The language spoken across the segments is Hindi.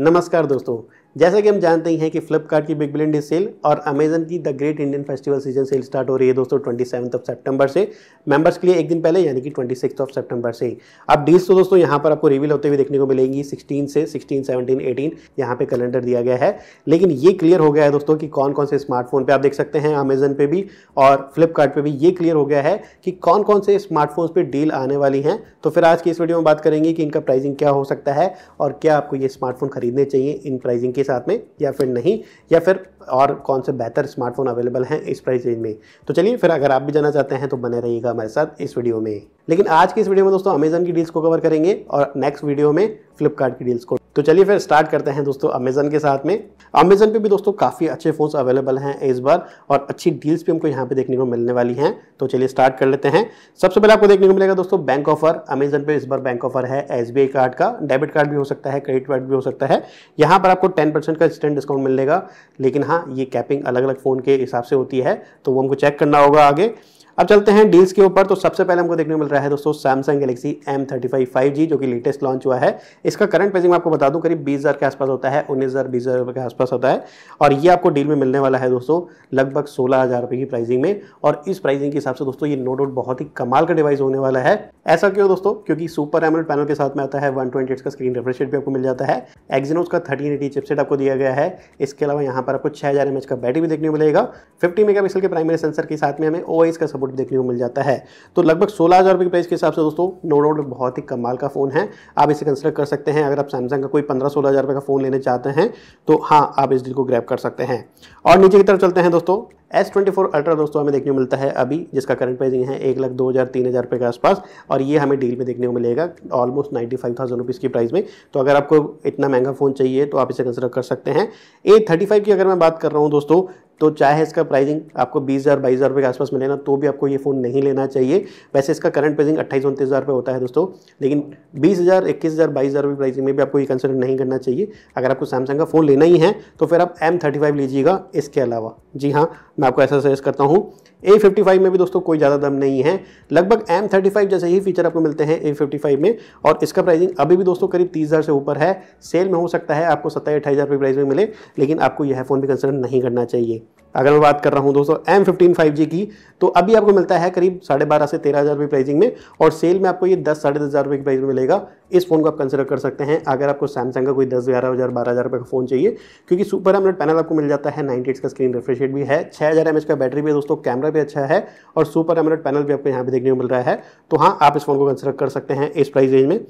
नमस्कार दोस्तों जैसा कि हम जानते ही हैं कि फ्लिपकार्ट की बिग बिलियन डे सेल और अमेजन की the great Indian festival season sale start हो रही है दोस्तों ट्वेंटी सेवन ऑफ सेप्टेम्बर से मेंबर्स के लिए एक दिन पहले यानी कि ट्वेंटी सिक्स ऑफ सेप्टेम्बर से अब डील्स तो दोस्तों यहाँ पर आपको रिवील होते हुए देखने को मिलेंगी सिक्सटीन से सिक्सटीन सेवनटीन एटीन यहाँ पे कैलेंडर दिया गया है लेकिन ये क्लियर हो गया है दोस्तों कि कौन कौन से स्मार्टफोन पर आप देख सकते हैं अमेजन पे भी और फ्लिपकार्ट भी ये क्लियर हो गया है कि कौन कौन से स्मार्टफोन्स पर डील आने वाली हैं तो फिर आज की इस वीडियो में बात करेंगे कि इनका प्राइसिंग क्या हो सकता है और क्या आपको ये स्मार्टफोन खरीदने चाहिए इन प्राइसिंग के साथ में या फिर नहीं या फिर और कौन से बेहतर स्मार्टफोन अवेलेबल हैं इस प्राइस रेंज में तो चलिए फिर अगर आप भी जाना चाहते हैं तो बने रहिएगा हमारे साथ इस वीडियो में लेकिन आज की इस वीडियो में दोस्तों अमेजन की डील्स को कवर करेंगे और नेक्स्ट वीडियो में फ्लिपकार्ट की डील्स को तो चलिए फिर स्टार्ट करते हैं दोस्तों अमेजन के साथ में अमेजन पे भी दोस्तों काफ़ी अच्छे फ़ोन्स अवेलेबल हैं इस बार और अच्छी डील्स भी हमको यहाँ पे देखने को मिलने वाली हैं तो चलिए स्टार्ट कर लेते हैं सबसे पहले आपको देखने को मिलेगा दोस्तों बैंक ऑफर अमेजन पे इस बार बैंक ऑफर है एस कार्ड का डेबिट कार्ड भी हो सकता है क्रेडिट कार्ड भी हो सकता है यहाँ पर आपको टेन का स्टैंड डिस्काउंट मिलेगा लेकिन हाँ ये कैपिंग अलग अलग फ़ोन के हिसाब से होती है तो वो हमको चेक करना होगा आगे अब चलते हैं डील्स के ऊपर तो सबसे पहले हमको देखने को मिल रहा है दोस्तों Samsung Galaxy M thirty five five G जो कि लेटेस्ट लॉन्च हुआ है इसका करंट प्राइसिंग आपको बता दूं करीब बीस हज़ार के आसपास होता है उन्नीस हज़ार बीस हज़ार के आसपास होता है और ये आपको डील में मिलने वाला है दोस्तों लगभग सोलह हज़ार की प्राइसिंग में और इस प्राइसिंग के हिसाब से दोस्तों ये नो डाउट बहुत ही कमाल का डिवाइस होने वाला है ऐसा क्यों दोस्तों क्योंकि सुपर एमल पैनल के साथ में आता है वन ट्वेंटी का स्क्रीन रिफ्रेश भी आपको मिल जाता है एक्जीनोज का थर्टीन चिपसेट आपको दिया गया है इसके अलावा यहाँ पर आपको छः हज़ार एम एच का बैटरी भी देखने को मिलेगा फिफ्टी मेगा पिक्सल के प्राइमरी सेंसर के साथ में हमें ओ का सपोर्ट देखने को मिल जाता है तो लगभग सोलह हज़ार रुपये के प्राइस के हिसाब से दोस्तों नो डाउट बहुत ही कमाल का फ़ोन है आप इसे कंसिडर कर सकते हैं अगर आप सैमसंग का कोई पंद्रह सोलह हज़ार रुपये का फ़ोन लेने चाहते हैं तो हाँ आप इस डील को ग्रैप कर सकते हैं और नीचे की तरफ चलते हैं दोस्तों एस ट्वेंटी फोर अल्ट्रा दोस्तों हमें देखने को मिलता है अभी जिसका करंट प्राइस ये है एक लाख दो हज़ार तीन हज़ार रुपये के आसपास और ये हमें डील में देखने को मिलेगा almost ninety five thousand rupees की प्राइस में तो अगर आपको इतना महंगा फ़ोन चाहिए तो आप इसे कंसिडर कर सकते हैं ए थर्टी फाइव की अगर मैं बात कर रहा हूँ दोस्तों तो चाहे इसका प्राइसिंग आपको बीस हज़ार बाईस हज़ार रुपये के आसपास ना तो भी आपको ये फ़ोन नहीं लेना चाहिए वैसे इसका करंट प्राइसिंग अट्ठाईस उनतीस हज़ार रुपये होता है दोस्तों लेकिन बीस हज़ार इक्कीस हज़ार बाईस हज़ार रुपये प्राइसिंग में भी आपको ये कंसिडर नहीं करना चाहिए अगर आपको सैमसंग का फ़ोन लेना ही है तो फिर आप एम थर्टी फाइव लीजिएगा इसके अलावा जी हाँ मैं आपको ऐसा सजेस्ट करता हूँ ए फिफ्टी फाइव में भी दोस्तों कोई ज़्यादा दम नहीं है लगभग एम थर्टी फाइव जैसे ही फीचर आपको मिलते हैं ए फिफ्टी फाइव में और इसका प्राइसिंग अभी भी दोस्तों करीब तीस हज़ार से ऊपर है सेल में हो सकता है आपको सत्ताईस अट्ठाईस हज़ार रुपये प्राइस में मिले लेकिन आपको यह फ़ोन भी कंसिडर नहीं करना चाहिए अगर मैं बात कर रहा हूँ दोस्तों एम फिफ्टीन फाइव जी की तो अभी आपको मिलता है करीब साढ़े बारह से तेरह हज़ार रुपये प्राइसिंग में और सेल में आपको ये दस साढ़े दस हज़ार रुपये की प्राइस में मिलेगा इस फोन को आप कंसिडर कर सकते हैं अगर आपको सैमसंग का कोई दस ग्यारह हज़ार बारह हज़ार रुपये का फोन चाहिए क्योंकि सुपर एम पैनल आपको मिल जाता है नाइन्टी का स्क्रीन रिफ्रेश भी है छः हज़ार एम का बैटरी भी है दोस्तों कैमरा भी अच्छा है और सुपर एम पैनल भी आपको यहाँ पर देखने को मिल रहा है तो हाँ आप इस फोन को कंसिडर कर सकते हैं इस प्राइस रेंज में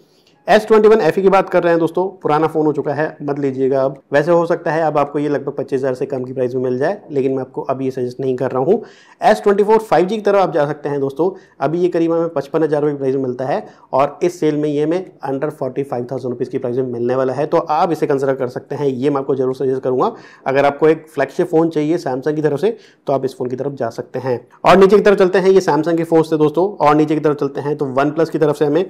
S twenty one F E की बात कर रहे हैं दोस्तों पुराना फोन हो चुका है मत लीजिएगा अब वैसे हो सकता है अब आपको ये लगभग पच्चीस हज़ार से कम की प्राइस में मिल जाए लेकिन मैं आपको अभी ये सजेस्ट नहीं कर रहा हूँ S twenty four five G की तरफ आप जा सकते हैं दोस्तों अभी ये करीब हमें पचपन हज़ार रुपये की प्राइस में मिलता है और इस सेल में ये हमें under forty five thousand rupees की प्राइस में मिलने वाला है तो आप इसे कंसिडर कर सकते हैं ये मैं आपको जरूर सजेस्ट करूँगा अगर आपको एक फ्लैगशिप फ़ोन चाहिए सैमसंग की तरफ से तो आप इस फ़ोन की तरफ जा सकते हैं और नीचे की तरफ चलते हैं ये सैमसंग के फ़ोन से दोस्तों और नीचे की तरफ चलते हैं तो वन प्लस की तरफ से हमें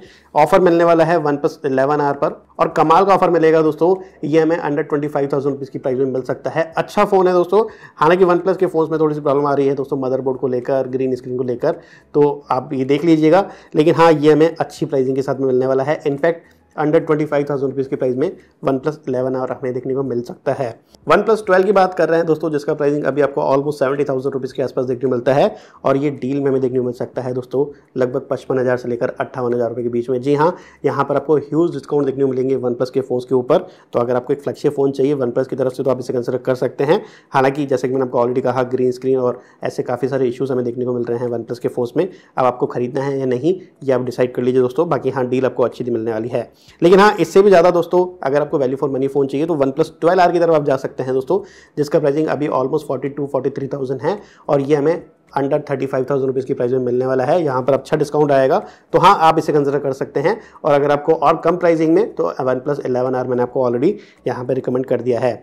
ऑफर मिलने वाला है वन प्लस इलेवन आर पर और कमाल का ऑफर मिलेगा दोस्तों ये हमें under twenty five thousand rupees की प्राइस में मिल सकता है अच्छा फ़ोन है दोस्तों हालांकि वन प्लस के फोन में थोड़ी सी प्रॉब्लम आ रही है दोस्तों मदरबोर्ड को लेकर ग्रीन स्क्रीन को लेकर तो आप ये देख लीजिएगा लेकिन हाँ ये हमें अच्छी प्राइसिंग के साथ में मिलने वाला है in fact under twenty five thousand rupees के प्राइस में वन प्लस इलेवन आर हमें देखने को मिल सकता है वन प्लस ट्वेल्व की बात कर रहे हैं दोस्तों जिसका प्राइसिंग अभी आपको ऑलमोस्ट सेवेंटी थाउजेंड रुपीज़ के आसपास देखने को मिलता है और ये डील में हमें देखने को मिल सकता है दोस्तों लगभग पचपन हज़ार से लेकर अट्ठावन हज़ार रुपये के बीच में जी हाँ यहाँ पर आपको ह्यूज डिस्काउंट देखने को मिलेंगे वन प्लस के फोन के ऊपर तो अगर आपको एक फ्लैगशिप फ़ोन चाहिए वन प्लस की तरफ से तो आप इसे कंसिडर कर सकते हैं हालांकि जैसे कि मैंने आपको ऑलरेडी कहा ग्रीन स्क्रीन और ऐसे काफ़ी सारे इशूज़ हमें देखने को मिल रहे हैं वन प्लस के फोन में अब आपको खरीदना है या नहीं ये आप डिसाइड कर लीजिए दोस्तों बाकी हाँ डील आपको अच्छी मिलने वाली है लेकिन हाँ इससे भी ज़्यादा दोस्तों अगर आपको वैल्यू फॉर मनी फ़ोन चाहिए तो वन प्लस ट्वेल्व आर की तरफ आप जा सकते हैं दोस्तों जिसका प्राइसिंग अभी almost forty two forty three thousand है और ये हमें under thirty five thousand rupees की प्राइस में मिलने वाला है यहाँ पर अच्छा डिस्काउंट आएगा तो हाँ आप इसे कंसिडर कर सकते हैं और अगर आपको और कम प्राइसिंग में तो वन प्लस एलेवन आर मैंने आपको ऑलरेडी यहाँ पर रिकमेंड कर दिया है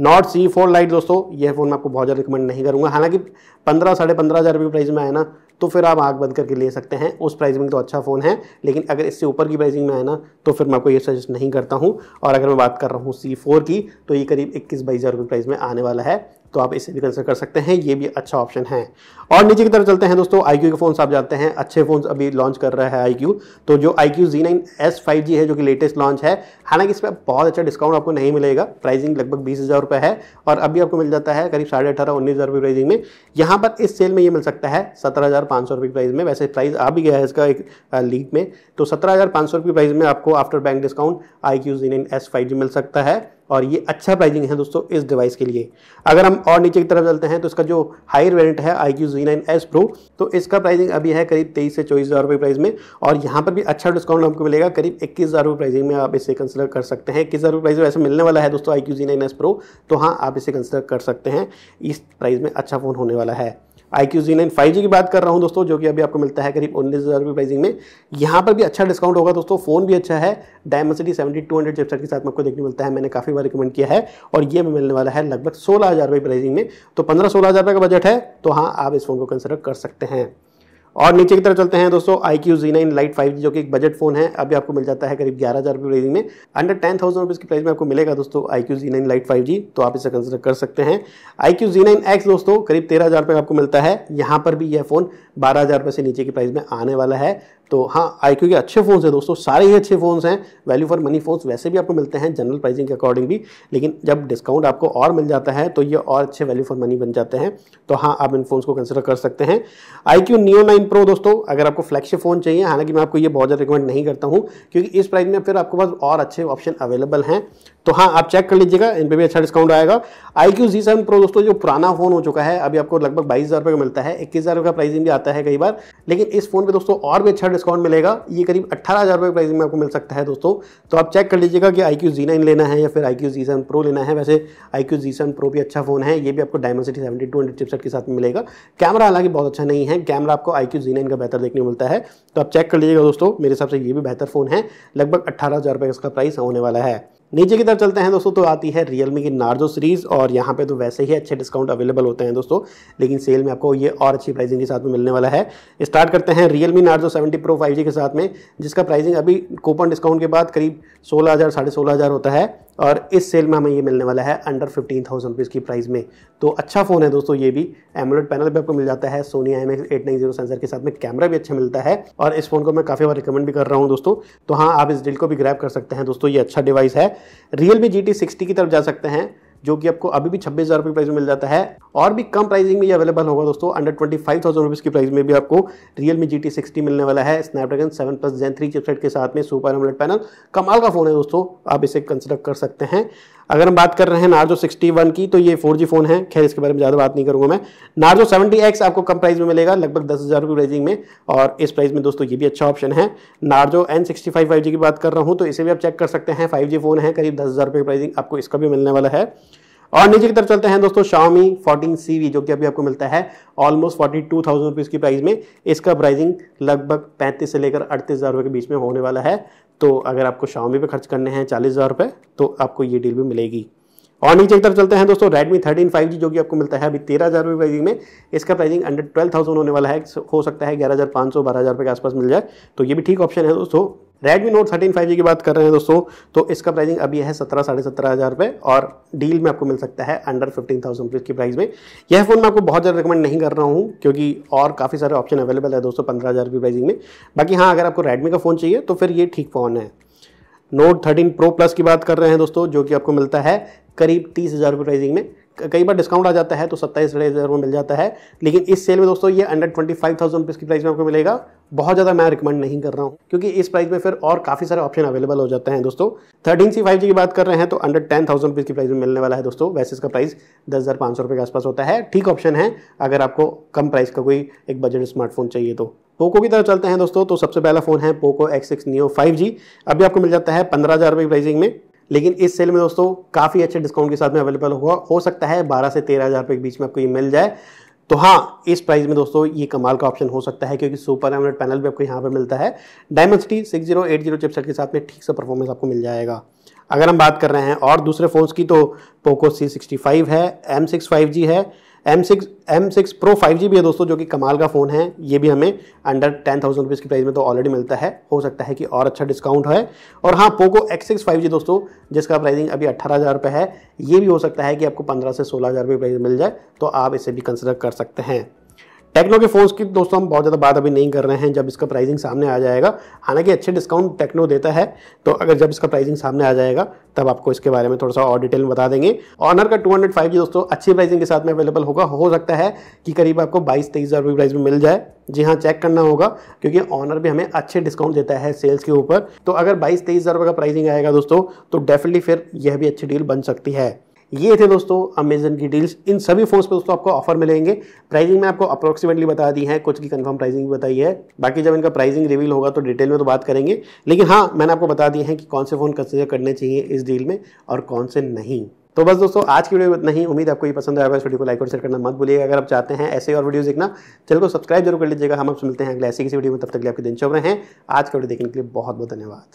नॉट सी फोर लाइट दोस्तों ये फ़ोन मैं आपको बहुत ज़्यादा रिकमेंड नहीं करूँगा हालांकि पंद्रह साढ़े पंद्रह हज़ार रुपये प्राइस में आया ना तो फिर आप आग बंद करके ले सकते हैं उस प्राइस में तो अच्छा फ़ोन है लेकिन अगर इससे ऊपर की प्राइसिंग में आए ना तो फिर मैं आपको ये सजेस्ट नहीं करता हूँ और अगर मैं बात कर रहा हूँ सी फोर की तो ये करीब इक्कीस बाईस हज़ार रुपये प्राइस में आने वाला है तो आप इसे भी कंसिडर कर सकते हैं ये भी अच्छा ऑप्शन है और नीचे की तरफ चलते हैं दोस्तों आई के फ़ोन आप जानते हैं अच्छे फ़ोन अभी लॉन्च कर रहा है आई तो जो iQOO Z nine S five G है जो कि लेटेस्ट लॉन्च है हालांकि इस पर बहुत अच्छा डिस्काउंट आपको नहीं मिलेगा प्राइसिंग लगभग बीस हज़ार रुपये है और अभी आपको मिल जाता है करीब साढ़े अठारह उन्नीस हज़ार रुपये प्राइसिंग में यहाँ पर इस सेल में ये मिल सकता है सत्रह हज़ार पाँच सौ रुपये प्राइस में वैसे प्राइस आ भी गया है इसका एक लीग में तो सत्रह हज़ार पाँच सौ रुपये प्राइस में आपको after bank discount iQOO Z nine S five G मिल सकता है और ये अच्छा प्राइजिंग है दोस्तों इस डिवाइस के लिए अगर हम और नीचे की तरफ चलते हैं तो इसका जो हायर वेरियंट है iQOO Z nine S pro तो इसका प्राइसिंग अभी है करीब तेईस से चौबीस हज़ार रुपये प्राइस में और यहाँ पर भी अच्छा डिस्काउंट आपको मिलेगा करीब इक्कीस हज़ार रुपये प्राइसिंग में आप इसे कंसिडर कर सकते हैं इक्कीस हज़ार रुपये प्राइस वैसे मिलने वाला है दोस्तों iQOO Z nine S pro तो हाँ आप इसे कंसिडर कर सकते हैं इस प्राइज में अच्छा फ़ोन होने वाला है iQOO Z nine five G की बात कर रहा हूँ दोस्तों जो कि अभी आपको मिलता है करीब उन्नीस हज़ार रुपये प्राइसिंग में यहाँ पर भी अच्छा डिस्काउंट होगा दोस्तों फ़ोन भी अच्छा है city seventy two hundred chipset के साथ आपको देखने मिलता है मैंने काफ़ी बार रिकमेंड किया है और ये भी मिलने वाला है लगभग सोलह हज़ार रुपये प्राइसिंग में तो पंद्रह सोलह हज़ार रुपये का बजट है तो हाँ आप इस फ़ोन को कंसिडर कर सकते हैं और नीचे की तरफ चलते हैं दोस्तों iQOO Z nine lite five जो कि एक बजट फोन है अभी आपको मिल जाता है करीब ग्यारह हज़ार रुपये रेंज में अंडर टेन थाउजेंड रुपीज़ की प्राइस में आपको मिलेगा दोस्तों iQOO Z nine lite five G तो आप इसे कंसिडर कर सकते हैं iQOO Z nine X दोस्तों करीब तेरह हज़ार रुपये आपको मिलता है यहाँ पर भी यह फ़ोन बारह हज़ार रुपये से नीचे की प्राइस में आने वाला है तो हाँ आई के अच्छे फ़ोन्स हैं दोस्तों सारे ही अच्छे फ़ोन्स हैं वैल्यू फॉर मनी फ़ोन्स वैसे भी आपको मिलते हैं जनरल प्राइसिंग के अकॉर्डिंग भी लेकिन जब डिस्काउंट आपको और मिल जाता है तो ये और अच्छे वैल्यू फॉर मनी बन जाते हैं तो हाँ आप इन फ़ोन्स को कंसिडर कर सकते हैं iQOO Neo nine pro दोस्तों अगर आपको फ्लैगशिप फ़ोन चाहिए हालांकि मैं आपको ये बहुत ज़्यादा रिकमेंड नहीं करता हूँ क्योंकि इस प्राइस में फिर आपके पास और अच्छे ऑप्शन अवेलेबल हैं तो हाँ आप चेक कर लीजिएगा इन पर भी अच्छा डिस्काउंट आएगा iQOO Z seven pro दोस्तों जो पुराना फ़ोन हो चुका है अभी आपको लगभग बाईस हज़ार रुपये का मिलता है इक्कीस हज़ार का प्राइसिंग भी आता है कई बार लेकिन इस फ़ोन पर दोस्तों और भी अच्छा डिस्काउंट मिलेगा ये करीब अट्ठारह हज़ार रुपये प्राइस में आपको मिल सकता है दोस्तों तो आप चेक कर लीजिएगा कि आई क्यू जी नाइन लेना है या फिर iQOO Z seven pro लेना है वैसे iQOO Z seven pro भी अच्छा फ़ोन है ये भी आपको Dimensity seventy two hundred chipset के साथ में मिलेगा कैमरा हालांकि बहुत अच्छा नहीं है कैमरा आपको आई क्यू जी नाइन का बेहतर देखने को मिलता है तो आप चेक कर लीजिएगा दोस्तों मेरे हिसाब से ये भी बेहतर फ़ोन है लगभग अट्ठारह हज़ार रुपये इसका प्राइस होने वाला है नीचे की तरफ चलते हैं दोस्तों तो आती है रियलमी की नार्जो सीरीज़ और यहाँ पे तो वैसे ही अच्छे डिस्काउंट अवेलेबल होते हैं दोस्तों लेकिन सेल में आपको ये और अच्छी प्राइसिंग के साथ में मिलने वाला है स्टार्ट करते हैं Realme Narzo seventy pro five के साथ में जिसका प्राइसिंग अभी कूपन डिस्काउंट के बाद करीब सोलह हज़ार साढ़े सोलह हज़ार होता है और इस सेल में हमें ये मिलने वाला है अंडर फिफ्टीन थाउजेंड रुपीज़ की प्राइस में तो अच्छा फ़ोन है दोस्तों ये भी एमोलेट पैनल भी आपको मिल जाता है Sony M X eight nine zero sensor के साथ में कैमरा भी अच्छा मिलता है और इस फ़ोन को मैं काफ़ी बार रिकमेंड भी कर रहा हूँ दोस्तों तो हाँ आप इस डील को भी ग्रैप कर सकते हैं दोस्तों ये अच्छा डिवाइस है Realme G T sixty की तरफ जा सकते हैं जो कि आपको अभी भी छब्बीस हज़ार रुपये प्राइस में मिल जाता है और भी कम प्राइसिंग में ये अवेलेबल होगा दोस्तों under twenty five thousand rupees की प्राइस में भी आपको Realme G T sixty मिलने वाला है Snapdragon seven plus gen three chipset के साथ में सुपर एमलेट पैनल कमाल का फ़ोन है दोस्तों आप इसे कंसिडर कर सकते हैं अगर हम बात कर रहे हैं नार्जो 61 की तो ये 4G फोन है खैर इसके बारे में ज़्यादा बात नहीं करूंगा मैं नार्जो 70X आपको कम प्राइस में मिलेगा लगभग दस हज़ार रुपये रेंजिंग में और इस प्राइस में दोस्तों ये भी अच्छा ऑप्शन है नार्जो एन सिक्सटी की बात कर रहा हूँ तो इसे भी आप चेक कर सकते हैं फाइव फोन है करीब दस हज़ार रुपये आपको इसका भी मिलने वाला है और नीचे की तरफ चलते हैं दोस्तों फोर्टीन सी जो कि अभी आपको मिलता है almost forty two thousand rupees की प्राइस में इसका प्राइसिंग लगभग पैंतीस से लेकर अड़तीस हज़ार रुपये के बीच में होने वाला है तो अगर आपको शाओमी पे खर्च करने हैं चालीस हज़ार रुपये तो आपको ये डील भी मिलेगी और नीचे की तरफ चलते हैं दोस्तों रेडमी थर्टीन फाइव जी जो कि आपको मिलता है अभी तेरह हज़ार रुपये प्राइजिंग में इसका प्राइसिंग अंडर ट्वेल्व थाउजेंड होने वाला है हो सकता है ग्यारह हज़ार पाँच सौ बारह हज़ार रुपये के आसपास मिल जाए तो ये भी ठीक ऑप्शन है दोस्तों Redmi Note thirteen five G की बात कर रहे हैं दोस्तों तो इसका प्राइसिंग अभी है सत्रह साढ़े सत्रह हज़ार रुपये और डील में आपको मिल सकता है अंडर फिफ्टीन थाउजेंड रुपीज़ की प्राइस में यह फ़ोन मैं आपको बहुत ज़्यादा रिकमेंड नहीं कर रहा हूँ क्योंकि और काफ़ी सारे ऑप्शन अवेलेबल है दोस्तों पंद्रह हज़ार की प्राइसिंग में बाकी हाँ अगर आपको रेडमी का फ़ोन चाहिए तो फिर ये ठीक फ़ोन है नोट थर्टीन प्रो प्लस की बात कर रहे हैं दोस्तों जो कि आपको मिलता है करीब तीस हज़ार रुपये प्राइसिंग में कई बार डिस्काउंट आ जाता है तो सत्ताईस हज़ार में मिल जाता है लेकिन इस सेल में दोस्तों ये under twenty five thousand rupees की प्राइस में आपको मिलेगा बहुत ज़्यादा मैं रिकमेंड नहीं कर रहा हूँ क्योंकि इस प्राइस में फिर और काफ़ी सारे ऑप्शन अवेलेबल हो जाते हैं दोस्तों थर्टीन सी फाइव जी की बात कर रहे हैं तो अंडर टेन थाउजेंड रुपीज़ की प्राइस में मिलने वाला है दोस्तों वैसे इसका प्राइस दस हज़ार पाँच सौ रुपये के आसपास होता है ठीक ऑप्शन है अगर आपको कम प्राइस का कोई एक बजट स्मार्टफोन चाहिए तो पोको की तरफ चलते हैं दोस्तों तो सबसे पहला फ़ोन है Poco X six Neo five G अभी आपको मिल जाता है पंद्रह हज़ार रुपये की प्राइसिंग में लेकिन इस सेल में दोस्तों काफ़ी अच्छे डिस्काउंट के साथ में अवेलेबल हुआ हो सकता है बारह से तेरह हज़ार के बीच में आपको ये मिल जाए तो हाँ इस प्राइस में दोस्तों ये कमाल का ऑप्शन हो सकता है क्योंकि सुपर एमलेट पैनल भी आपको यहाँ पर मिलता है Dimensity six zero eight zero chipset के साथ में ठीक सा परफॉर्मेंस आपको मिल जाएगा अगर हम बात कर रहे हैं और दूसरे फ़ोन्स की तो पोको सी सिक्सटी फाइव है एम सिक्स फाइव जी है M six M six pro five G भी है दोस्तों जो कि कमाल का फ़ोन है ये भी हमें अंडर टेन थाउजेंड रुपीज़ की प्राइस में तो ऑलरेडी मिलता है हो सकता है कि और अच्छा डिस्काउंट है और हाँ Poco X six five G दोस्तों जिसका प्राइसिंग अभी अट्ठारह हज़ार रुपये है ये भी हो सकता है कि आपको पंद्रह से सोलह हज़ार रुपये प्राइस मिल जाए तो आप इसे भी कंसिडर कर सकते हैं टेक्नो के फोन्स की दोस्तों हम बहुत ज़्यादा बात अभी नहीं कर रहे हैं जब इसका प्राइसिंग सामने आ जाएगा हालांकि अच्छे डिस्काउंट टेक्नो देता है तो अगर जब इसका प्राइसिंग सामने आ जाएगा तब आपको इसके बारे में थोड़ा सा और डिटेल में बता देंगे ऑनर का 205 जी दोस्तों अच्छी प्राइसिंग के साथ में अवेलेबल होगा हो सकता है कि करीब आपको बाईस तेईस हज़ार रुपये प्राइस में मिल जाए जी हाँ चेक करना होगा क्योंकि ऑनर भी हमें अच्छे डिस्काउंट देता है सेल्स के ऊपर तो अगर बाईस तेईस हज़ार का प्राइसिंग आएगा दोस्तों तो डेफिनेटली फिर यह भी अच्छी डील बन सकती है ये थे दोस्तों अमेजन की डील्स इन सभी फोन्स पे दोस्तों आपको ऑफर मिलेंगे प्राइसिंग मैं आपको अप्रोक्सीमेटली बता दी है कुछ की कंफर्म प्राइसिंग भी बताई है बाकी जब इनका प्राइसिंग रिवील होगा तो डिटेल में तो बात करेंगे लेकिन हाँ मैंने आपको बता दिया है कि कौन से फ़ोन कंसिडर करने चाहिए इस डील में और कौन से नहीं तो बस दोस्तों आज की वीडियो में इतना ही उम्मीद आपको ये पसंद आएगा इस वीडियो को लाइक और शेयर करना मत भूलिएगा अगर आप चाहते हैं ऐसे और वीडियो देखना चैनल को सब्सक्राइब जरूर कर लीजिएगा हम आपसे मिलते हैं अगले ऐसी किसी वीडियो में तब तक के लिए आपके दिन शुभ रहे हैं आज का वीडियो देखने के लिए बहुत बहुत धन्यवाद